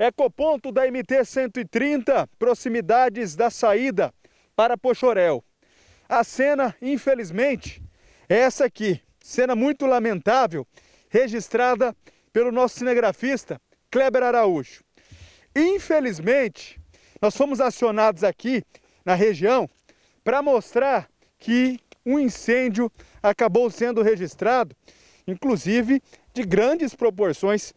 Ecoponto da MT 130, proximidades da saída para Pochorel. A cena, infelizmente, é essa aqui. Cena muito lamentável, registrada pelo nosso cinegrafista Kleber Araújo. Infelizmente, nós fomos acionados aqui na região para mostrar que um incêndio acabou sendo registrado, inclusive de grandes proporções,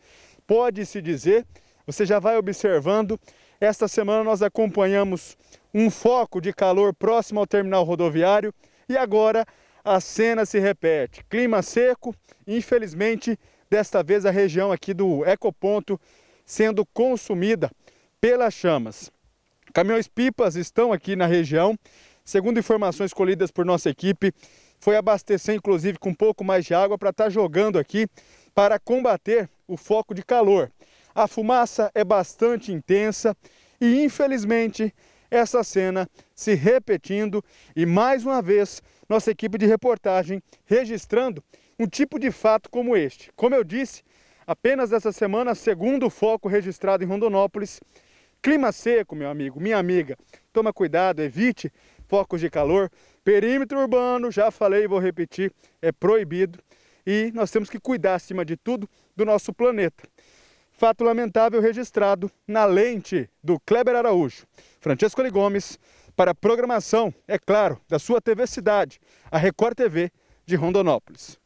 pode-se dizer, você já vai observando. Esta semana nós acompanhamos um foco de calor próximo ao terminal rodoviário e agora a cena se repete. Clima seco, infelizmente, desta vez a região aqui do ecoponto sendo consumida pelas chamas. Caminhões pipas estão aqui na região. Segundo informações colhidas por nossa equipe, foi abastecer inclusive com um pouco mais de água para estar tá jogando aqui para combater o foco de calor. A fumaça é bastante intensa e, infelizmente, essa cena se repetindo e, mais uma vez, nossa equipe de reportagem registrando um tipo de fato como este. Como eu disse, apenas essa semana, segundo o foco registrado em Rondonópolis, clima seco, meu amigo, minha amiga, toma cuidado, evite focos de calor. Perímetro urbano, já falei e vou repetir, é proibido. E nós temos que cuidar, acima de tudo, do nosso planeta. Fato lamentável registrado na lente do Kleber Araújo. Francesco Li Gomes, para a programação, é claro, da sua TV Cidade, a Record TV de Rondonópolis.